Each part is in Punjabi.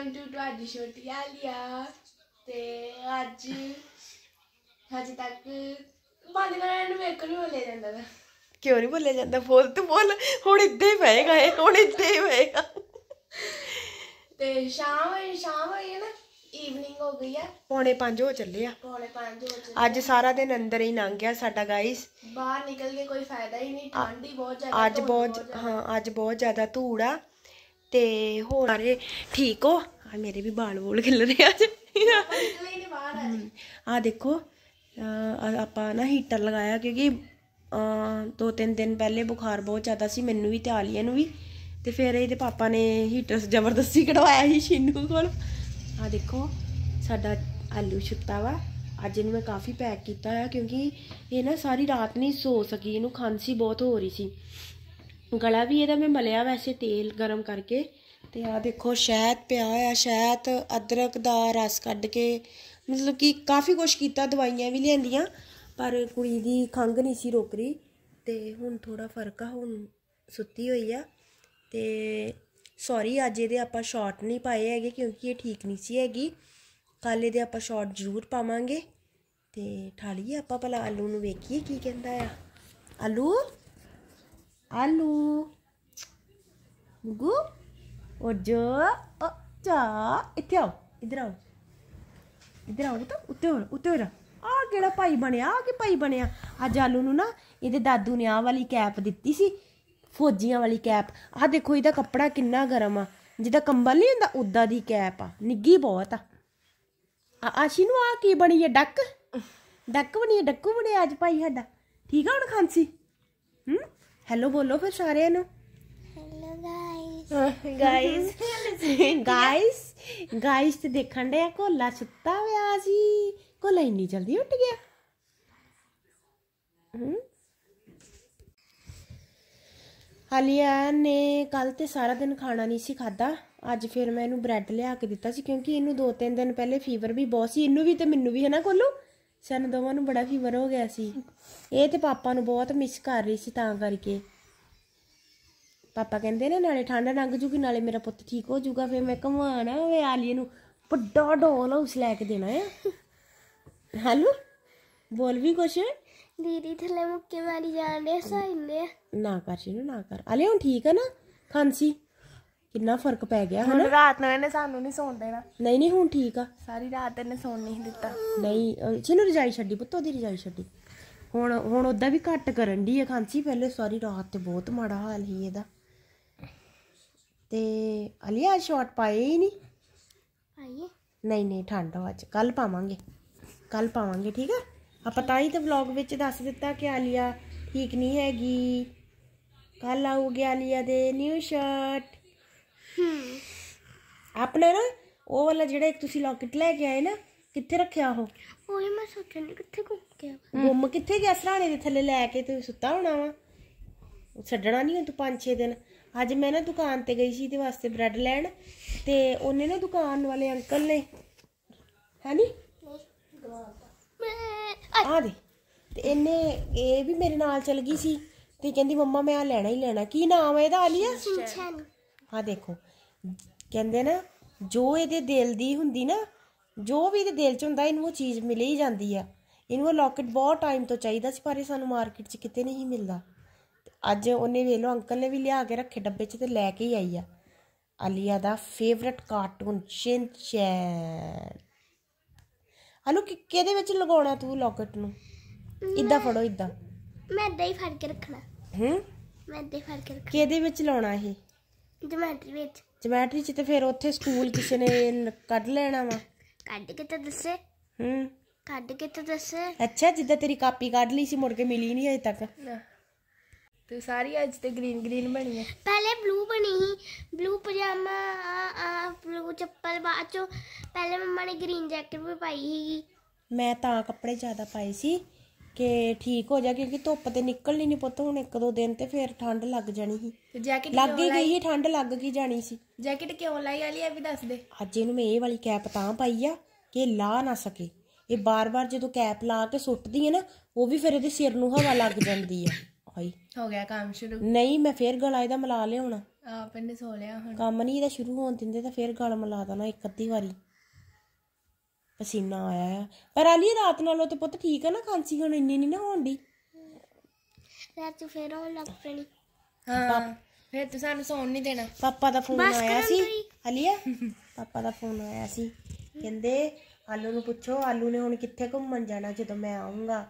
ਵੈਲਕਮ ਟੂ ਤੁਹਾਡੀ ਛੋਟੀ ਲਿਆ ਤੇ ਅੱਜ ਅੱਜ ਤੱਕ ਬੰਦ ਕਰਨ ਨੂੰ ਕੋਲ ਨੂੰ ਬੋਲੇ ਜਾਂਦਾ ਵਾ ਕਿਉਂ ਨਹੀਂ ਬੋਲਿਆ ਜਾਂਦਾ ਬੋਲ ਤੂੰ ਬੋਲ ਹੁਣ ਇੱਦਾਂ ਹੀ ਪਏਗਾ ਇਹ ਹੁਣ ਇੱਦਾਂ ਹੀ ਪਏਗਾ ਤੇ ਸ਼ਾਮ ਹੋਈ ਸ਼ਾਮ ਹੋਈ ਨਾ ਈਵਨਿੰਗ ਹੋ ਗਈ ਆ ਪੌਣੇ 5 ਹੋ ਚੱਲੇ ਆ ਪੌਣੇ 5 ਹੋ ਚੱਲੇ ਅੱਜ ਸਾਰਾ ਦਿਨ ਅੰਦਰ ਹੀ ਲੰਘ ਗਿਆ ਸਾਡਾ ਗਾਇਸ ਬਾਹਰ ਨਿਕਲ ਕੇ ਕੋਈ ਫਾਇਦਾ ਹੀ ਨਹੀਂ ਠੰਡੀ ਬਹੁਤ ਜ਼ਿਆਦਾ ਅੱਜ ਬਹੁਤ ਹਾਂ ਅੱਜ ਬਹੁਤ ਜ਼ਿਆਦਾ ਧੂੜ ਆ ਤੇ ਹੋਰ ਸਾਰੇ ਠੀਕ ਹੋ ਆ ਮੇਰੇ ਵੀ ਬਾਲ ਬੋਲ ਖਿਲ ਰਹੇ ਅੱਜ ਆ ਦੇਖੋ ਆਪਾਂ ਨਾ ਹੀਟਰ ਲਗਾਇਆ ਕਿਉਂਕਿ ਦੋ ਤਿੰਨ ਦਿਨ ਪਹਿਲੇ ਬੁਖਾਰ ਬਹੁਤ ਜ਼ਿਆਦਾ ਸੀ ਮੈਨੂੰ ਵੀ ਤੇ ਆਲੀਆ ਨੂੰ ਵੀ ਤੇ ਫਿਰ ਇਹਦੇ ਪਾਪਾ ਨੇ ਹੀਟਰ ਜ਼ਬਰਦਸਤੀ ਕਢਵਾਇਆ ਸੀ ਸ਼ਿੰਨੂ ਕੋਲ ਆ ਦੇਖੋ ਸਾਡਾ ਆਲੂ ਛੁੱਟਾ ਵਾ ਅੱਜ ਇਹਨੂੰ ਮੈਂ ਕਾਫੀ ਪੈਕ ਕੀਤਾ ਆ ਕਿਉਂਕਿ ਇਹ ਨਾ ਸਾਰੀ ਰਾਤ ਨਹੀਂ ਸੋ ਸਕੀ ਇਹਨੂੰ ਖਾਂਸੀ ਬਹੁਤ ਹੋ ਰਹੀ ਸੀ ਗਲਾ ਵੀ ਇਹਦਾ ਮੈਂ ਮਲਿਆ ਵੈਸੇ ਤੇਲ ਗਰਮ ਕਰਕੇ ਤੇ ਆ ਦੇਖੋ ਸ਼ਹਿਦ ਪਿਆ ਹੋਇਆ ਸ਼ਹਿਦ ਅਦਰਕ ਦਾ ਰਸ ਕੱਢ ਕੇ ਮਤਲਬ ਕਿ ਕਾਫੀ ਕੁਝ ਕੀਤਾ ਦਵਾਈਆਂ ਵੀ ਲੈਂਦੀਆਂ ਪਰ ਕੁੜੀ ਦੀ ਖੰਘ ਨਹੀਂ ਸੀ ਰੁਕ ਰਹੀ ਤੇ ਹੁਣ ਥੋੜਾ ਫਰਕ ਆ ਹੁਣ ਸੁੱਤੀ ਹੋਈ ਆ ਤੇ ਸੌਰੀ ਅੱਜ ਇਹਦੇ ਆਪਾਂ ਸ਼ਾਰਟ ਨਹੀਂ ਪਾਏ ਹੈਗੇ ਕਿਉਂਕਿ ਇਹ ਠੀਕ ਨਹੀਂ ਸੀ ਹੈਗੀ ਕੱਲ ਇਹਦੇ ਆਪਾਂ ਸ਼ਾਰਟ ਜ਼ਰੂਰ ਪਾਵਾਂਗੇ ਤੇ ਠਾਲੀਏ ਆਪਾਂ ਭਲਾ ਆਲੂ ਨੂੰ ਵੇਖੀਏ ਕੀ ਕਹਿੰਦਾ ਆ ਆਲੂ आलू गुगू और ज चा इत्थे आओ इधर आओ ਇਧਰ ਆਓ ਤਾਂ ਉੱਤੇ ਹੋਣ ਉੱਤੇ ਹੋ ਆ ਕਿਹੜਾ ਭਾਈ ਬਣਿਆ ਆ ਕਿ ਭਾਈ ਬਣਿਆ ਆ ਜਾਲੂ ਨੂੰ ਨਾ ਇਹਦੇ ਦਾਦੂ ਨੇ ਆ ਵਾਲੀ ਕੈਪ ਦਿੱਤੀ ਸੀ ਫੌਜੀਆਂ ਵਾਲੀ ਕੈਪ ਆ ਦੇਖੋ ਇਹਦਾ ਕੱਪੜਾ ਕਿੰਨਾ ਗਰਮ ਆ ਜਿਹਦਾ ਕੰਬਲ ਨਹੀਂ ਹੁੰਦਾ ਉਦਾਂ ਦੀ ਕੈਪ ਆ ਨਿੱਗੀ ਬਹੁਤ ਆ ਆ ਆਸ਼ੀ ਨੂੰ ਆ ਕੀ ਬਣੀ ਹੈ ਡੱਕ ਡੱਕ ਬਣੀ ਹੈ ਡੱਕੂ ਬਣਿਆ ਅੱਜ ਭਾਈ ਸਾਡਾ ਠੀਕ ਆ ਹੁਣ ਖਾਂਸੀ ਹੂੰ ਹੈਲੋ ਬੋਲੋ ਫਿਰ ਸਾਰਿਆਂ ਨੂੰ ਹੈਲੋ ਗਾਇਸ ਗਾਇਸ ਗਾਇਸ ਤੇ ਦੇਖਣ ਦੇ ਆ ਕੋਲਾ ਸੁੱਤਾ ਹੋਇਆ ਜੀ ਕੋਲਾ ਇੰਨੀ ਜਲਦੀ ਉੱਠ ਗਿਆ ਹੂੰ ਹਲੀਆ ਨੇ ਕੱਲ ਤੇ ਸਾਰਾ ਦਿਨ ਖਾਣਾ ਨਹੀਂ ਸੀ ਖਾਦਾ ਅੱਜ ਫਿਰ ਮੈਂ ਇਹਨੂੰ ਬ੍ਰੈਡ ਲਿਆ ਕੇ ਦਿੱਤਾ ਸੀ ਕਿਉਂਕਿ ਇਹਨੂੰ 2-3 ਦਿਨ ਪਹਿਲੇ ਫੀਵਰ ਵੀ ਬਹੁਤ ਸੀ ਇਹਨੂੰ ਵੀ ਤੇ ਮੈਨੂੰ ਵੀ ਹੈ ਨਾ ਕੋਲੋ ਸਾਨੂੰ ਦੋਵਾਂ ਨੂੰ ਬੜਾ ਫੀਵਰ ਹੋ ਗਿਆ ਸੀ ਇਹ ਤੇ ਪਾਪਾ ਨੂੰ ਬਹੁਤ ਮਿਸ ਕਰ ਰਹੀ ਸੀ ਤਾਂ ਕਰਕੇ ਪਾਪਾ ਕਹਿੰਦੇ ਨੇ ਨਾਲੇ ਠੰਡ ਲੰਘ ਜੂਗੀ ਨਾਲੇ ਮੇਰਾ ਪੁੱਤ ਠੀਕ ਹੋ ਜੂਗਾ ਫੇਰ ਮੈਂ ਘਮਾਣਾ ਵੇ ਆਲੀਏ ਨੂੰ ਵੱਡਾ ਡੋਲ ਉਸ ਲੈ ਕੇ ਦੇਣਾ ਹੈ ਹਲੋ ਬੋਲ ਵੀ ਕੁਛ ਦੀਦੀ ਥੱਲੇ ਮੁੱਕੇ ਮਾਰੀ ਜਾਣ ਦੇ ਸਾਈਨੇ ਨਾ ਕਰ ਜੀ ਨਾ ਕਰ ਆਲੇ ਹੁਣ ਠੀਕ ਆ ਨਾ ਖਾਂਸੀ ਕਿੰਨਾ ਫਰਕ ਪੈ ਗਿਆ ਹੁਣ ਰਾਤ ਨੂੰ ਇਹਨੇ ਸਾਨੂੰ ਨਹੀਂ ਸੌਣ ਦੇਣਾ ਨਹੀਂ ਨਹੀਂ ਹੁਣ ਠੀਕ ਆ ਸਾਰੀ ਰਾਤ ਇਹਨੇ ਸੌਣ ਨਹੀਂ ਦਿੱਤਾ ਨਹੀਂ ਚਿਨੂੰ ਰਜਾਈ ਛੱਡੀ ਪੁੱਤੋ ਦੀ ਰਜਾਈ ਛੱਡੀ ਹੁਣ ਹੁਣ ਉਹਦਾ ਵੀ ਘੱਟ ਕਰਨ ਦੀ ਆ ਖਾਂਸੀ ਪਹਿਲੇ ਸਾਰੀ ਰਾਤ ਤੇ ਬਹੁਤ ਮਾੜਾ ਹਾਲ ਹੀ ਇਹਦਾ ਤੇ ਅਲੀਆ ਸ਼ਾਰਟ ਪਾਏ ਹੀ ਨਹੀਂ ਪਾਈਏ ਨਹੀਂ ਨਹੀਂ ਠੰਡ ਹੋ ਅੱਜ ਕੱਲ ਪਾਵਾਂਗੇ ਕੱਲ ਪਾਵਾਂਗੇ ਠੀਕ ਆ ਆਪਾਂ ਤਾਂ ਹੀ ਤੇ ਵਲੌਗ ਵਿੱਚ ਦੱਸ ਦਿੱਤਾ ਕਿ ਅਲੀਆ ਠੀਕ ਨਹੀਂ ਹੈਗੀ ਕੱਲ ਆਉਗੇ ਅਲੀਆ ਦੇ ਨਿਊ ਸ਼ਰਟ ਆਪਣਾ ਨਾ ਉਹ ਵਾਲਾ ਜਿਹੜਾ ਤੁਸੀਂ ਲੌਕਟ ਲੈ ਕੇ ਆਏ ਨਾ ਕਿੱਥੇ ਰੱਖਿਆ ਉਹ ਓਏ ਮੈਂ ਸੋਚਣ ਨਹੀਂ ਕਿੱਥੇ ਘੁੰਮ ਗਿਆ ਗੁੰਮ ਕਿੱਥੇ ਗਿਆ ਸਰਾਣੇ ਦੇ ਥੱਲੇ ਲੈ ਕੇ ਤੂੰ ਸੁੱਤਾ ਹੋਣਾ ਵਾ ਛੱਡਣਾ ਨਹੀਂ ਤੂੰ ਪੰਜ 6 ਦਿਨ ਅੱਜ ਮੈਂ ਨਾ ਦੁਕਾਨ ਤੇ ਗਈ ਸੀ ਤੇ ਵਾਸਤੇ ਬ੍ਰੈਡ ਲੈਣ ਤੇ ਉਹਨੇ ਨਾ ਦੁਕਾਨ ਵਾਲੇ ਅੰਕਲ ਨੇ ਹੈ ਮੈਂ ਆ ਦੇ ਤੇ ਇਹਨੇ ਇਹ ਵੀ ਮੇਰੇ ਨਾਲ ਚਲ ਗਈ ਸੀ ਤੇ ਕਹਿੰਦੀ ਮੰਮਾ ਮੈਂ ਆ ਲੈਣਾ ਹੀ ਲੈਣਾ ਕੀ ਨਾਮ ਹੈ ਇਹਦਾ ਆਲੀਆ ਹਾਂ ਦੇਖੋ ਕਹਿੰਦੇ ਨਾ ਜੋ ਇਹਦੇ ਦਿਲ ਦੀ ਹੁੰਦੀ ਨਾ ਜੋ ਵੀ ਇਹਦੇ ਦਿਲ 'ਚ ਹੁੰਦਾ ਇਹਨੂੰ ਉਹ ਚੀਜ਼ ਮਿਲ ਹੀ ਜਾਂਦੀ ਆ ਇਹਨੂੰ ਉਹ ਲੋਕਟ ਬਹੁਤ ਟਾਈਮ ਤੋਂ ਚਾਹੀਦਾ ਸੀ ਪਰ ਇਹ ਸਾਨੂੰ ਮਾਰਕੀਟ 'ਚ ਕਿਤੇ ਨਹੀਂ ਮਿਲਦਾ ਅੱਜ ਉਹਨੇ ਵੇਖ ਲਓ ਅੰਕਲ ਨੇ ਵੀ ਲਿਆ ਕੇ ਰੱਖੇ ਡੱਬੇ 'ਚ ਤੇ ਲੈ ਕੇ ਹੀ ਆਈ ਆ ਅਲੀਆ ਦਾ ਫੇਵਰਿਟ ਕਾਰਟੂਨ ਚਿੰਚੈਨ ਅਲੋ ਕਿ ਕਿਹਦੇ ਵਿੱਚ ਲਗਾਉਣਾ ਤੂੰ ਲੋਕਟ ਨੂੰ ਇਦਾਂ ਫੜੋ ਇਦਾਂ ਮੈਂ ਇਦਾਂ ਹੀ ਫੜ ਕੇ ਰੱਖਣਾ ਹੂੰ ਮੈਂ ਇਦਾਂ ਹੀ ਫੜ ਕੇ ਰੱਖਣਾ ਕਿਹਦੇ ਵਿੱਚ ਲਾਉਣਾ ਇਹ ਜਮੈਟਰੀ ਵਿੱਚ ਜਮੈਟਰੀ ਚ ਤੇ ਫਿਰ ਉੱਥੇ ਸਕੂਲ ਕਿਸੇ ਨੇ ਕੱਢ ਲੈਣਾ ਵਾ ਕੱਢ ਕੇ ਤਾਂ ਦੱਸੇ ਹੂੰ ਕੱਢ ਕੇ ਤਾਂ ਦੱਸੇ ਅੱਛਾ ਜਿੱਦਾਂ ਤੇਰੀ ਕਾਪੀ ਕੱਢ ਲਈ ਸੀ ਮੁੜ ਕੇ ਮਿਲੀ ਨਹੀਂ ਅਜੇ ਤੱਕ ਤੂੰ ਸਾਰੀ ਅੱਜ ਤੇ ਗ੍ਰੀਨ ਗ੍ਰੀਨ ਬਣੀ ਹੈ ਪਹਿਲੇ ਬਲੂ ਬਣੀ ਸੀ ਬਲੂ ਪਜਾਮਾ ਆ ਆ ਬਲੂ ਚੱਪਲ ਬਾਅਦ ਪਹਿਲੇ ਮੰਮਾ ਨੇ ਗ੍ਰੀਨ ਜੈਕਟ ਵੀ ਪਾਈ ਸੀ ਮੈਂ ਤਾਂ ਕੱਪੜੇ ਜ਼ਿਆਦਾ ਪਾਏ ਸੀ ਕਿ ਠੀਕ ਹੋ ਜਾ ਕਿਉਂਕਿ ਧੁੱਪ ਤੇ ਨਿਕਲਣੀ ਨਹੀਂ ਪੁੱਤ ਹੁਣ ਇੱਕ ਦੋ ਦਿਨ ਤੇ ਫੇਰ ਠੰਡ ਲੱਗ ਜਾਣੀ ਸੀ ਤੇ ਜੈਕਟ ਲੱਗ ਹੀ ਗਈ ਸੀ ਠੰਡ ਲੱਗ ਗਈ ਜਾਣੀ ਸੀ ਜੈਕਟ ਕਿਉਂ ਲਾਈ ਵਾਲੀ ਆ ਵੀ ਦੱਸ ਦੇ ਅੱਜ ਇਹਨੂੰ ਮੈਂ ਇਹ ਵਾਲੀ ਕੈਪ ਤਾਂ ਪਾਈ ਆ ਕਿ ਲਾ ਨਾ ਸਕੇ ਇਹ ਬਾਰ-ਬਾਰ ਜਦੋਂ ਕੈਪ ਲਾ ਕੇ ਸੁੱਟਦੀ ਹੈ ਨਾ ਉਹ ਵੀ ਫਿਰ ਇਹਦੇ ਸਿਰ ਨੂੰ ਹਵਾ ਲੱਗ ਜਾਂਦੀ ਆ ਹਾਈ ਹੋ ਗਿਆ ਕੰਮ ਸ਼ੁਰੂ ਨਹੀਂ ਮੈਂ ਫੇਰ ਗਲਾ ਇਹਦਾ ਮਲਾ ਲਿਆਉਣਾ ਆ ਪਿੰਨੇ ਸੋ ਲਿਆ ਹੁਣ ਕੰਮ ਨਹੀਂ ਇਹਦਾ ਸ਼ੁਰੂ ਹੋਣ ਦਿੰਦੇ ਤਾਂ ਫੇਰ ਗਲ ਮਲਾ ਦਣਾ ਇੱਕ ਅੱਧੀ ਵਾਰੀ ਪਸੀਨਾ ਆਇਆ ਆ ਪਰ ਅਲੀ ਰਾਤ ਨਾਲੋਂ ਤੇ ਪੁੱਤ ਠੀਕ ਆ ਨਾ ਖਾਂਸੀ ਹੁਣ ਇੰਨੀ ਨਹੀਂ ਨਾ ਦੀ ਰਾਤ ਤੂੰ ਫੇਰ ਉਹ ਲੱਗ ਪੈਣੀ ਹਾਂ ਫਿਰ ਤੂੰ ਸਾਨੂੰ ਸੌਣ ਨਹੀਂ ਦੇਣਾ ਪਾਪਾ ਦਾ ਫੋਨ ਆਇਆ ਸੀ ਅਲੀਆ ਪਾਪਾ ਦਾ ਫੋਨ ਆਇਆ ਸੀ ਕਹਿੰਦੇ ਆਲੂ ਨੂੰ ਪੁੱਛੋ ਆਲੂ ਨੇ ਹੁਣ ਕਿੱਥੇ ਘੁੰਮਣ ਜਾਣਾ ਜਦੋਂ ਮੈਂ ਆਉਂਗਾ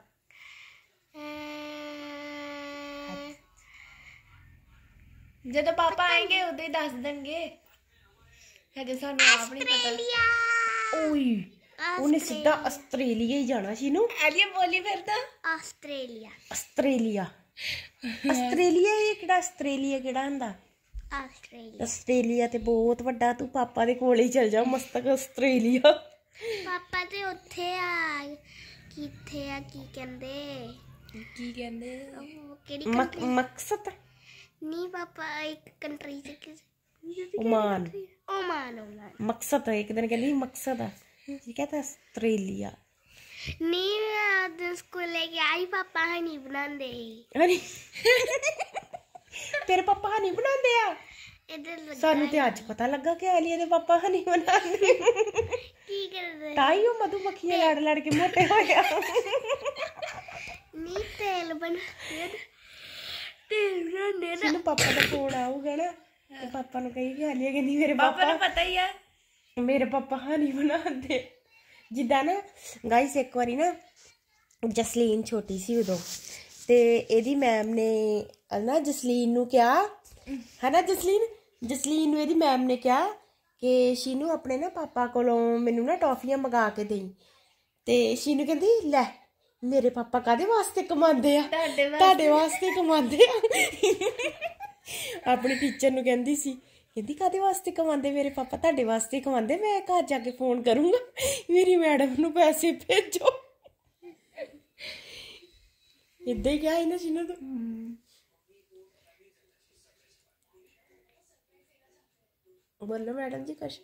ਜਦੋਂ ਪਾਪਾ ਆਏਗੇ ਉਦੋਂ ਹੀ ਦੱਸ ਦੇਣਗੇ ਹਜੇ ਸਾਨੂੰ ਆਪ ਨਹੀਂ ਪਤਾ ਓਏ ਉਹਨੇ ਸਿੱਧਾ ਆਸਟ੍ਰੇਲੀਆ ਹੀ ਜਾਣਾ ਸੀ ਨੂੰ ਐਲੀਆ ਬੋਲੀ ਫਿਰ ਤਾਂ ਆਸਟ੍ਰੇਲੀਆ ਆਸਟ੍ਰੇਲੀਆ ਆਸਟ੍ਰੇਲੀਆ ਇਹ ਕਿਹੜਾ ਆਸਟ੍ਰੇਲੀਆ ਕਿਹੜਾ ਹੁੰਦਾ ਆਸਟ੍ਰੇਲੀਆ ਆਸਟ੍ਰੇਲੀਆ ਤੇ ਬਹੁਤ ਵੱਡਾ ਤੂੰ ਪਾਪਾ ਦੇ ਕੋਲ ਹੀ ਚਲ ਜਾ ਮਸਤਕ ਆਸਟ੍ਰੇਲੀਆ ਪਾਪਾ ਤੇ ਉੱਥੇ ਆ ਕਿੱਥੇ ਆ ਕੀ ਕਹਿੰਦੇ ਕੀ ਕਹਿੰਦੇ ਕਿਹੜੀ ਮਕਸਦ ਨਹੀਂ ਪਾਪਾ ਇੱਕ ਕੰਟਰੀ ਚ ਕਿਸੇ ਉਮਾਨ ਉਮਾਨ ਓਮਾਨ ਮਕਸਦ ਇੱਕ ਦਿਨ ਕਹਿੰਦੀ ਮਕਸਦ ਆ ये था ऑस्ट्रेलिया नहीं मैं स्कूल लेके आई पापा है नहीं बनाते ਅਰੇ ਤੇਰੇ ਪਾਪਾ ਨਹੀਂ ਬਣਾਉਂਦੇ ਆ इधर लग ਸਾਨੂੰ ਤੇ ਅੱਜ ਪਤਾ ਲੱਗਾ ਕਿ ਆਲੀਆ ਦੇ ਪਾਪਾ ਨਹੀਂ ਬਣਾਉਂਦੇ की कर रहे ਤਾਂ ਹੀ ਉਹ ਮਧੂਮੱਖੀਆਂ ਲੜ ਲੜ ਕੇ ਮੋਟੇ ਹੋ ਗਿਆ ਨੀ ਤੇਲ बनाते ਤੇਲ तेल बनाने ना ਪਾਪਾ ਦਾ ਫੋਨ ਆਊਗਾ ਨਾ ਪਾਪਾ ਨੂੰ ਕਹੀ ਕਿ ਆਲੀਆ ਕਹਿੰਦੀ ਮੇਰੇ ਪਾਪਾ ਪਾਪਾ ਨੂੰ ਪਤਾ ਹੀ ਆ ਮੇਰੇ ਪਾਪਾ ਹਾਨੀ ਬਣਾਉਂਦੇ ਜਿੱਦਾਂ ਨਾ ਗਾਇਸ ਇੱਕ ਵਾਰੀ ਨਾ ਜਸਲੀਨ ਛੋਟੀ ਸੀ ਉਦੋਂ ਤੇ ਇਹਦੀ ਮੈਮ ਨੇ ਨਾ ਜਸਲੀਨ ਨੂੰ ਕਿਹਾ ਹਨਾ ਜਸਲੀਨ ਜਸਲੀਨ ਨੂੰ ਇਹਦੀ ਮੈਮ ਨੇ ਕਿਹਾ ਕਿ ਸ਼ੀਨੂ ਆਪਣੇ ਨਾ ਪਾਪਾ ਕੋਲੋਂ ਮੈਨੂੰ ਨਾ ਟੌਫੀਆਂ ਮੰਗਾ ਕੇ ਦੇਈ ਤੇ ਸ਼ੀਨੂ ਕਹਿੰਦੀ ਲੈ ਮੇਰੇ ਪਾਪਾ ਕਾਦੇ ਵਾਸਤੇ ਕਮਾਉਂਦੇ ਆ ਤੁਹਾਡੇ ਵਾਸਤੇ ਕਮਾਉਂਦੇ ਆ ਆਪਣੀ ਟੀਚਰ ਨੂੰ ਕਹਿੰਦੀ ਸੀ ਕਹਿੰਦੀ ਕਾਦੇ ਵਾਸਤੇ ਕਮਾਉਂਦੇ ਮੇਰੇ ਪਾਪਾ ਤੁਹਾਡੇ ਵਾਸਤੇ ਕਮਾਉਂਦੇ ਮੈਂ ਘਰ ਜਾ ਕੇ ਫੋਨ ਕਰੂੰਗਾ ਮੇਰੀ ਮੈਡਮ ਨੂੰ ਪੈਸੇ ਭੇਜੋ ਇੱਦਾਂ ਹੀ ਕਿਹਾ ਇਹਨਾਂ ਜਿਨ੍ਹਾਂ ਤੋਂ ਬੋਲੋ ਮੈਡਮ ਜੀ ਕੁਛ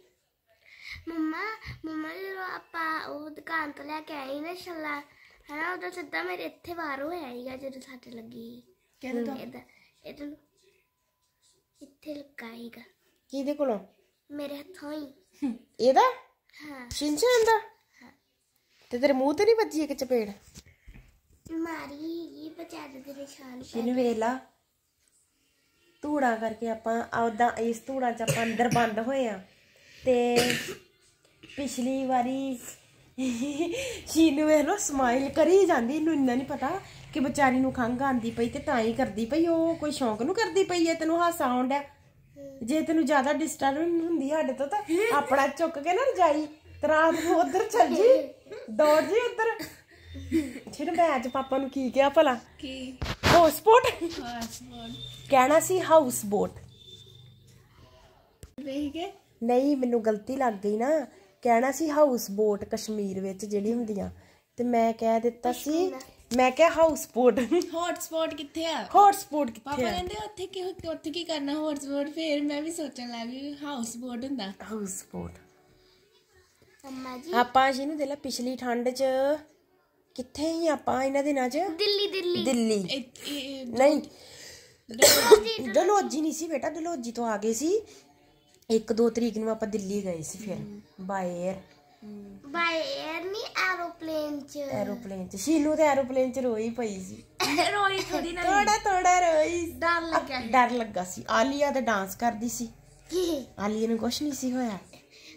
ਮੰਮਾ ਮੰਮਾ ਜਦੋਂ ਆਪਾ ਉਹ ਦੁਕਾਨ ਤੋਂ ਲੈ ਕੇ ਆਏ ਨਾ ਛੱਲਾ ਹਨਾ ਉਦੋਂ ਸਿੱਧਾ ਮੇਰੇ ਇੱਥੇ ਵਾਰ ਹੋਇਆ ਸੀਗਾ ਜਦੋਂ ਸਾਡੇ ਲੱਗੀ ਕਹਿੰਦਾ ਤੋਂ ਇਹਦਾ ਇੱਥੇ ਲੱਗਾ ਕਿਹਦੇ ਕੋਲ ਮੇਰੇ ਹੱਥੋਂ ਹੀ ਇਹਦਾ ਹਾਂ ਸ਼ਿੰਚਨ ਦਾ ਤੇ ਤੇਰੇ ਮੂੰਹ ਤੇ ਨਹੀਂ ਵੱਜੀ ਇੱਕ ਚਪੇੜ ਮਾਰੀ ਇਹ ਬਚਾ ਦੇ ਨਿਸ਼ਾਨ ਇਹਨੂੰ ਵੇਖ ਲਾ ਧੂੜਾ ਕਰਕੇ ਆਪਾਂ ਆਉਦਾ ਇਸ ਧੂੜਾ ਚ ਆਪਾਂ ਅੰਦਰ ਬੰਦ ਹੋਏ ਆ ਤੇ ਪਿਛਲੀ ਵਾਰੀ ਸ਼ੀਨੂ ਵੇਖ ਲੋ ਸਮਾਈਲ ਕਰੀ ਜਾਂਦੀ ਇਹਨੂੰ ਇੰਨਾ ਨਹੀਂ ਪਤਾ ਕਿ ਵਿਚਾਰੀ ਨੂੰ ਖੰਗ ਆਂਦੀ ਪਈ ਤੇ ਤਾਂ ਹੀ ਕਰਦੀ ਪਈ ਉਹ ਕੋਈ ਸ਼ੌਂਕ ਨੂੰ ਕਰਦੀ ਪਈ ਐ ਤੈਨੂੰ ਹਾਸਾ ਆਉਂਦਾ ਜੇ ਤੈਨੂੰ ਜ਼ਿਆਦਾ ਡਿਸਟਰਬਿੰਗ ਹੁੰਦੀ ਸਾਡੇ ਤੋਂ ਤਾਂ ਆਪਣਾ ਚੁੱਕ ਕੇ ਨਾ ਰਜਾਈ ਤਰਾ ਉਧਰ ਚੱਲ ਜੀ ਦੌੜ ਜੀ ਉਧਰ ਫਿਰ ਮੈਂ ਅੱਜ ਪਾਪਾ ਨੂੰ ਕੀ ਕਿਹਾ ਭਲਾ ਕੀ ਹਾਊਸ ਬੋਟ ਕਹਿਣਾ ਸੀ ਹਾਊਸ ਬੋਟ ਵੇਖੇ ਨਹੀਂ ਮੈਨੂੰ ਗਲਤੀ ਲੱਗ ਗਈ ਨਾ ਕਹਿਣਾ ਸੀ ਹਾਊਸ ਬੋਟ ਕਸ਼ਮੀਰ ਵਿੱਚ ਜਿਹੜੀ ਹੁੰਦੀਆਂ ਤੇ ਮੈਂ ਕਹਿ ਦਿੱਤਾ ਸੀ ਮੈਂ ਕਿਹਾ ਹੌਟ ਸਪੋਰਟ ਕਿੱਥੇ ਆ ਸਪੋਰਟ ਕਿੱਥੇ ਆ ਪਾਪਾ ਕਹਿੰਦੇ ਉੱਥੇ ਕਿ ਉੱਥੇ ਕੀ ਕਰਨਾ ਸਪੋਰਟ ਫੇਰ ਮੈਂ ਵੀ ਸੋਚਣ ਲੱਗ ਗਈ ਸਪੋਰਟ ਹੁੰਦਾ ਹਾਊਸ ਸਪੋਰਟ ਅੰਮਾ ਜੀ ਆਪਾਂ ਜੀ ਨੂੰ ਦੇਲਾ ਪਿਛਲੀ ਠੰਡ 'ਚ ਕਿੱਥੇ ਹੀ ਆਪਾਂ ਇਹਨਾਂ ਦਿਨਾਂ 'ਚ ਦਿੱਲੀ ਦਿੱਲੀ ਦਿੱਲੀ ਨਹੀਂ ਦਲੋਜੀ ਨਹੀਂ ਸੀ ਬੇਟਾ ਦਲੋਜੀ ਤੋਂ ਆ ਗਏ ਸੀ 1 2 ਤਰੀਕ ਨੂੰ ਆਪਾਂ ਦਿੱਲੀ ਗਏ ਸੀ ਫਿਰ ਬਾਏ ਬਾਈ ਐਰ ਨਹੀਂ ਐਰੋਪਲੇਨ ਚ ਐਰੋਪਲੇਨ ਚ ਸ਼ੀਲੂ ਤੇ ਐਰੋਪਲੇਨ ਚ ਰੋਈ ਪਈ ਸੀ ਰੋਈ ਥੋੜੀ ਨਾ ਥੋੜਾ ਥੋੜਾ ਰੋਈ ਡਰ ਲੱਗਾ ਡਰ ਲੱਗਾ ਸੀ ਆਲੀਆ ਦਾ ਡਾਂਸ ਕਰਦੀ ਸੀ ਕੀ ਆਲੀਆ ਨੂੰ ਕੁਛ ਨਹੀਂ ਸੀ ਹੋਇਆ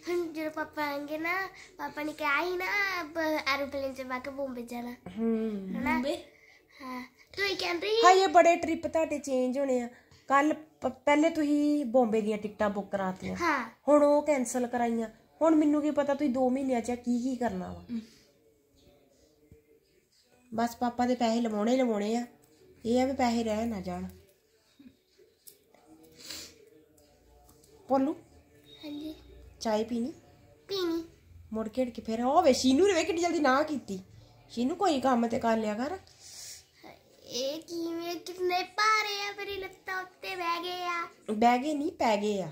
ਹੁਣ ਜਦੋਂ ਪਾਪਾ ਆਣਗੇ ਨਾ ਪਾਪਾ ਨੇ ਕਿਹਾ ਹੀ ਨਾ ਐਰੋਪਲੇਨ ਚ ਬਾਕੇ ਬੰਬੇ ਜਾਣਾ ਹੂੰ ਬੰਬੇ ਹਾਂ ਹੀ ਕਹਿੰਦੀ ਹਾਂ ਇਹ ਬੜੇ ਟ੍ਰਿਪ ਤੁਹਾਡੇ ਚੇਂਜ ਹੋਣੇ ਆ ਕੱਲ ਪਹਿਲੇ ਤੁਸੀਂ ਬੰਬੇ ਦੀਆਂ ਟਿਕਟਾਂ ਬੁੱਕ ਕਰਾਤੀਆਂ ਹੁਣ ਉਹ ਕੈਨਸਲ ਕਰਾਈਆਂ ਹੁਣ ਮੈਨੂੰ ਕੀ ਪਤਾ ਤੁਸੀਂ 2 ਮਹੀਨਿਆਂ 'ਚ ਕੀ ਕੀ ਕਰਨਾ ਵਾ ਬਸ ਪਾਪਾ ਦੇ ਪੈਸੇ ਲਵਾਉਣੇ ਲਵਾਉਣੇ ਆ ਇਹ ਆ ਵੀ ਪੈਸੇ ਰਹਿ ਨਾ ਜਾਣ ਪੋਲੂ ਹਾਂਜੀ ਚਾਹ ਪੀਣੀ ਪੀਣੀ ਮੁੜ ਕੇ ਕਿ ਫੇਰ ਫਿਰ ਉਹ ਵੇ ਸ਼ੀਨੂ ਨੇ ਵੇ ਜਲਦੀ ਨਾ ਕੀਤੀ ਸ਼ੀਨੂ ਕੋਈ ਕੰਮ ਤੇ ਕਰ ਲਿਆ ਕਰ ਇਹ ਕਿਵੇਂ ਕਿਤਨੇ ਪਾਰੇ ਆ ਮੇਰੀ ਲੱਤਾਂ ਉੱਤੇ ਬਹਿ ਗਏ ਆ ਬਹਿ ਗਏ ਨਹੀਂ ਪੈ ਗਏ ਆ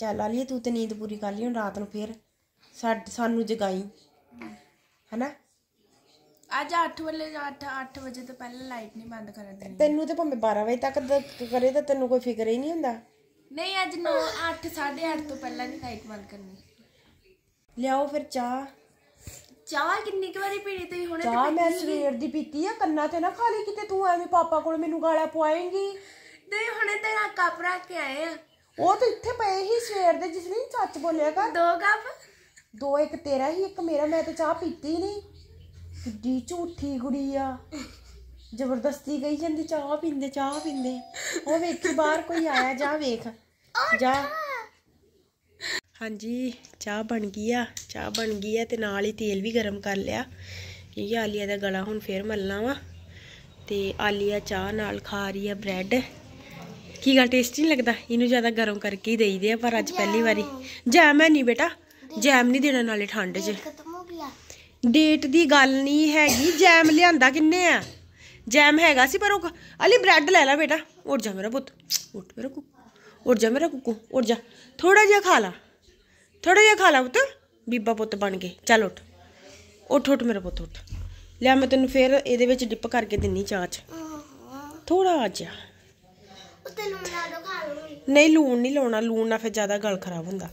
ਚੱਲ ਲਈ ਤੂੰ ਤੇ ਨੀਂਦ ਪੂਰੀ ਕਰ ਲਈ ਹੁਣ ਰਾਤ ਨੂੰ ਫੇਰ ਸਾਡ- ਸਾਨੂੰ ਜਗਾਈ ਹੈਨਾ ਅੱਜ 8 ਵਜੇ 8 8 ਵਜੇ ਤੋਂ ਪਹਿਲਾਂ ਲਾਈਟ ਨਹੀਂ ਬੰਦ ਕਰਨ ਦੇਣੀ ਤੈਨੂੰ ਤੇ ਭਾਵੇਂ 12 ਵਜੇ ਤੱਕ ਕਰੇ ਤਾਂ ਤੈਨੂੰ ਕੋਈ ਫਿਕਰ ਹੀ ਨਹੀਂ ਹੁੰਦਾ ਨਹੀਂ ਅੱਜ ਨੂੰ 8 8:30 ਤੋਂ ਪਹਿਲਾਂ ਨਹੀਂ ਲਾਈਟ ਬੰਦ ਕਰਨੀ ਲਿਆਓ ਫਿਰ ਚਾਹ ਚਾਹ ਕਿੰਨੀ ਕੁ ਵਾਰੀ ਪੀਣੀ ਤੁਸੀਂ ਹੁਣੇ ਚਾਹ ਮੈਂ ਸਵੇਰ ਦੀ ਪੀਤੀ ਆ ਕੰਨਾ ਤੇ ਨਾ ਖਾਲੀ ਕਿਤੇ ਤੂੰ ਐਵੇਂ ਪਾਪਾ ਕੋਲ ਮੈਨੂੰ ਗਾਲਾਂ ਪਵਾਏਂਗੀ ਨਹੀਂ ਹੁਣੇ ਤੇਰਾ ਕੱਪ ਰੱਖ ਕੇ ਆਏ ਆ ਉਹ ਤਾਂ ਇੱਥੇ ਪਏ ਹੀ ਸਵੇਰ ਦੇ ਜਿਸ ਲਈ ਸੱਚ ਬੋਲਿਆ ਕਰ ਦੋ ਕੱਪ ਦੋ ਇੱਕ ਤੇਰਾ ਹੀ ਇੱਕ ਮੇਰਾ ਮੈਂ ਤਾਂ ਚਾਹ ਪੀਤੀ ਨਹੀਂ ਕਿੱਡੀ ਝੂਠੀ ਗੁੜੀ ਆ ਜ਼ਬਰਦਸਤੀ ਗਈ ਜਾਂਦੀ ਚਾਹ ਪੀਂਦੇ ਚਾਹ ਪੀਂਦੇ ਉਹ ਵੇਖੀ ਬਾਹਰ ਕੋਈ ਆਇਆ ਜਾ ਵੇਖ ਜਾ ਹਾਂਜੀ ਚਾਹ ਬਣ ਗਈ ਆ ਚਾਹ ਬਣ ਗਈ ਆ ਤੇ ਨਾਲ ਹੀ ਤੇਲ ਵੀ ਗਰਮ ਕਰ ਲਿਆ ਕਿਉਂਕਿ ਆਲੀਆ ਦਾ ਗਲਾ ਹੁਣ ਫੇਰ ਮਲਣਾ ਵਾ ਤੇ ਆਲੀਆ ਚਾਹ ਨਾਲ ਖਾ ਰਹੀ ਆ ਬ੍ਰੈਡ ਕੀ ਗੱਲ ਟੇਸਟ ਨਹੀਂ ਲੱਗਦਾ ਇਹਨੂੰ ਜ਼ਿਆਦਾ ਗਰਮ ਕਰਕੇ ਹੀ ਦੇਈਦੇ ਆ ਪਰ ਅੱਜ ਪਹਿਲੀ ਵਾਰੀ ਜੈਮ ਹੈ ਨਹੀਂ ਬੇਟਾ ਜੈਮ ਨਹੀਂ ਦੇਣਾ ਨਾਲੇ ਠੰਡ 'ਚ ਖਤਮ ਹੋ ਗਿਆ ਡੇਟ ਦੀ ਗੱਲ ਨਹੀਂ ਹੈਗੀ ਜੈਮ ਲਿਆਂਦਾ ਕਿੰਨੇ ਆ ਜੈਮ ਹੈਗਾ ਸੀ ਪਰ ਉਹ ਅਲੀ ਬ੍ਰੈਡ ਲੈ ਲੈ ਬੇਟਾ ਉੱਠ ਜਾ ਮੇਰਾ ਪੁੱਤ ਉੱਠ ਮੇਰਾ ਕੁੱਕੂ ਉੱਠ ਜਾ ਮੇਰਾ ਕੁੱਕੂ ਉੱਠ ਜਾ ਥੋੜਾ ਜਿਹਾ ਖਾ ਲਾ ਥੋੜਾ ਜਿਹਾ ਖਾ ਲਾ ਪੁੱਤ ਬੀਬਾ ਪੁੱਤ ਬਣ ਗਏ ਚੱਲ ਉੱਠ ਉੱਠ ਉੱਠ ਮੇਰਾ ਪੁੱਤ ਉੱਠ ਲੈ ਮੈਂ ਤੈਨੂੰ ਫੇਰ ਇਹਦੇ ਵਿੱਚ ਡਿਪ ਕਰਕੇ ਦਿੰਨੀ ਚਾਹ ਚ ਥੋੜਾ ਜਿਹਾ ਲੂਣ ਨਹੀਂ ਲੂਣ ਨਹੀਂ ਲਾਉਣਾ ਲੂਣ ਨਾਲ ਫਿਰ ਜ਼ਿਆਦਾ ਗਲ ਖਰਾਬ ਹੁੰਦਾ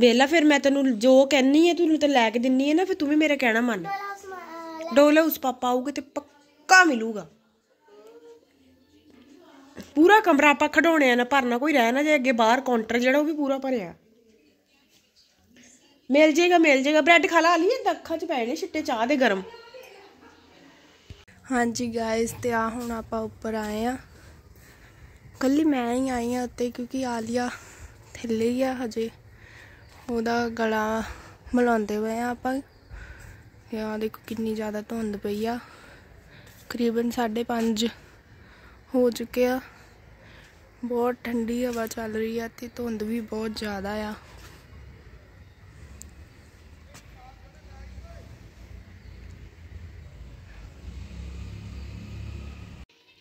ਵੇਲਾ ਫਿਰ ਮੈਂ ਤੈਨੂੰ ਜੋ ਕਹਿਨੀ ਹੈ ਤੂੰ ਤੇ ਲੈ ਕੇ ਦਿੰਨੀ ਹੈ ਨਾ ਫਿਰ ਤੂੰ ਵੀ ਮੇਰਾ ਕਹਿਣਾ ਮੰਨ ਡੋਲਾ ਉਸ ਪਾਪਾ ਆਊਗਾ ਤੇ ਪੱਕਾ ਮਿਲੂਗਾ ਪੂਰਾ ਕਮਰਾ ਆਪਾਂ ਖਡਾਉਣਿਆਂ ਨਾ ਭਰਨਾ ਕੋਈ ਰਹਿ ਨਾ ਜੇ ਅੱਗੇ ਬਾਹਰ ਕਾਊਂਟਰ ਜਿਹੜਾ ਉਹ ਵੀ ਪੂਰਾ ਭਰਿਆ ਮਿਲ ਜੇਗਾ ਮਿਲ ਜੇਗਾ ਬ੍ਰੈਡ ਖਾ ਲਾ ਲਈ ਅੱਖਾਂ 'ਚ ਪੈਣੇ ਛਿੱਟੇ ਚਾਹ ਦੇ ਗਰਮ ਹਾਂਜੀ ਗਾਇਸ ਤੇ ਆ ਹੁਣ ਆਪਾਂ ਉੱਪਰ ਆਏ ਆ ਕੱਲੀ ਮੈਂ ਹੀ ਆਈ ਆ ਉੱਤੇ ਕਿਉਂਕਿ ਆਲੀਆ ਥੱਲੇ ਹੀ ਆ ਹਜੇ ਉਹਦਾ ਗਲਾ ਮਲਾਉਂਦੇ ਹੋਏ ਆ ਆਪਾਂ ਯਾ ਦੇਖੋ ਕਿੰਨੀ ਜ਼ਿਆਦਾ ਧੁੰਦ ਪਈ ਆ ਕਰੀਬਨ 5:30 ਹੋ ਚੁੱਕੇ ਆ ਬਹੁਤ ਠੰਡੀ ਹਵਾ ਚੱਲ ਰਹੀ ਆ ਤੇ ਧੁੰਦ ਵੀ ਬਹੁਤ ਜ਼ਿਆਦਾ ਆ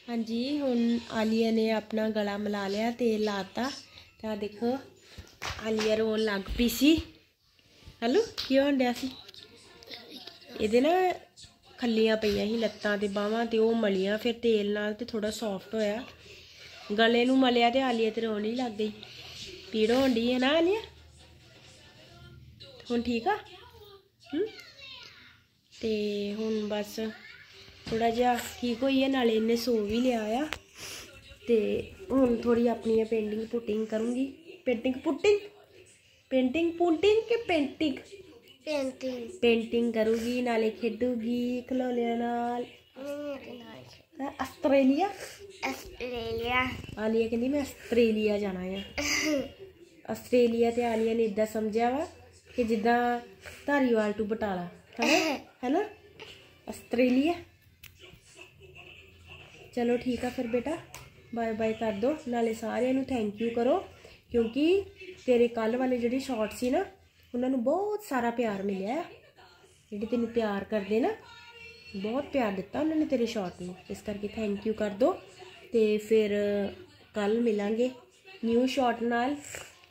ਹਾਂਜੀ ਹੁਣ ਆਲੀਆ ਨੇ ਆਪਣਾ ਗਲਾ ਮਲਾ ਲਿਆ ਤੇ ਲਾਤਾ ਤਾਂ ਦੇਖੋ ਆਲੀਆ ਰੋਣ ਲੱਗ ਪਈ ਸੀ ਹਲੋ ਕੀ ਹੋਣ ਡਿਆ ਸੀ ਇਹਦੇ ਨਾ ਖੱਲੀਆਂ ਪਈਆਂ ਸੀ ਲੱਤਾਂ ਤੇ ਬਾਹਾਂ ਤੇ ਉਹ ਮਲੀਆਂ ਫਿਰ ਤੇਲ ਨਾਲ ਤੇ ਥੋੜਾ ਸੌਫਟ ਹੋਇਆ ਗਲੇ ਨੂੰ ਮਲਿਆ ਤੇ ਆਲੀਆ ਤੇ ਰੋਣ ਹੀ ਲੱਗ ਗਈ ਪੀੜ ਹੋਣ ਡੀ ਹੈ ਨਾ ਆਲੀਆ ਹੁਣ ਠੀਕ ਆ ਤੇ ਹੁਣ ਬਸ ਥੋੜਾ ਜਿਹਾ ਠੀਕ ਹੋਈ ਹੈ ਨਾਲੇ ਇਹਨੇ ਸੋ ਵੀ ਲਿਆ ਆ ਤੇ ਹੁਣ ਥੋੜੀ ਆਪਣੀ ਪੇਂਟਿੰਗ ਪੁਟਿੰਗ ਕਰੂੰਗੀ ਪੇਂਟਿੰਗ ਪੁਟਿੰਗ ਪੇਂਟਿੰਗ ਪੁਟਿੰਗ ਕਿ ਪੇਂਟਿੰਗ ਪੇਂਟਿੰਗ ਪੇਂਟਿੰਗ ਕਰੂਗੀ ਨਾਲੇ ਖੇਡੂਗੀ ਖਲੋਲਿਆਂ ਨਾਲ ਆਸਟ੍ਰੇਲੀਆ ਆਸਟ੍ਰੇਲੀਆ ਆਲੀਆ ਕਹਿੰਦੀ ਮੈਂ ਆਸਟ੍ਰੇਲੀਆ ਜਾਣਾ ਆ ਆਸਟ੍ਰੇਲੀਆ ਤੇ ਆਲੀਆ ਨੇ ਇਦਾਂ ਸਮਝਿਆ ਵਾ ਕਿ ਜਿੱਦਾਂ ਧਾਰੀਵਾਲ ਟੂ ਬਟਾਲਾ ਹੈ ਨਾ ਆਸਟ੍ਰੇਲੀਆ ਚਲੋ ਠੀਕ ਆ ਫਿਰ ਬੇਟਾ ਬਾਏ ਬਾਏ ਕਰ ਦੋ ਨਾਲੇ ਸਾਰਿਆਂ ਨੂੰ ਥੈਂਕ ਯੂ ਕਰੋ ਕਿਉਂਕਿ ਤੇਰੇ ਕੱਲ ਵਾਲੇ ਜਿਹੜੇ ਸ਼ਾਰਟ ਸੀ ਨਾ ਉਹਨਾਂ ਨੂੰ ਬਹੁਤ ਸਾਰਾ ਪਿਆਰ ਮਿਲਿਆ ਜਿਹੜੇ ਤੈਨੂੰ ਪਿਆਰ ਕਰਦੇ ਨਾ ਬਹੁਤ ਪਿਆਰ ਦਿੱਤਾ ਉਹਨਾਂ ਨੇ ਤੇਰੇ ਸ਼ਾਰਟ ਨੂੰ ਇਸ ਕਰਕੇ ਥੈਂਕ ਯੂ ਕਰ ਦੋ ਤੇ ਫਿਰ ਕੱਲ ਮਿਲਾਂਗੇ ਨਿਊ ਸ਼ਾਰਟ ਨਾਲ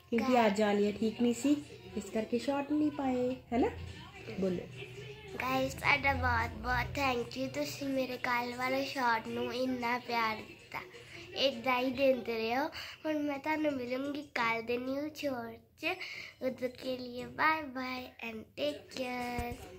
ਕਿਉਂਕਿ ਅੱਜ ਆਲੀਆ ਠੀਕ ਨਹੀਂ ਸੀ ਇਸ ਕਰਕੇ ਸ਼ਾਰਟ ਨਹੀਂ ਪਾਏ ਹੈ ਨਾ ਬੋਲੋ ਗਾਇਸ ਤੁਹਾਡਾ ਬਹੁਤ ਬਹੁਤ ਥੈਂਕ ਯੂ ਤੁਸੀਂ ਮੇਰੇ ਕੱਲ ਵਾਲੇ ਸ਼ਾਟ ਨੂੰ ਇੰਨਾ ਪਿਆਰ ਦਿੱਤਾ ਇਦਾਂ ਹੀ ਦਿੰਦੇ ਰਹੋ ਹੁਣ ਮੈਂ ਤੁਹਾਨੂੰ ਮਿਲੂੰਗੀ ਕੱਲ ਦੇ ਨਿਊ ਸ਼ੋਟ 'ਚ ਉਦੋਂ ਕੇ ਲਈ bye bye and take care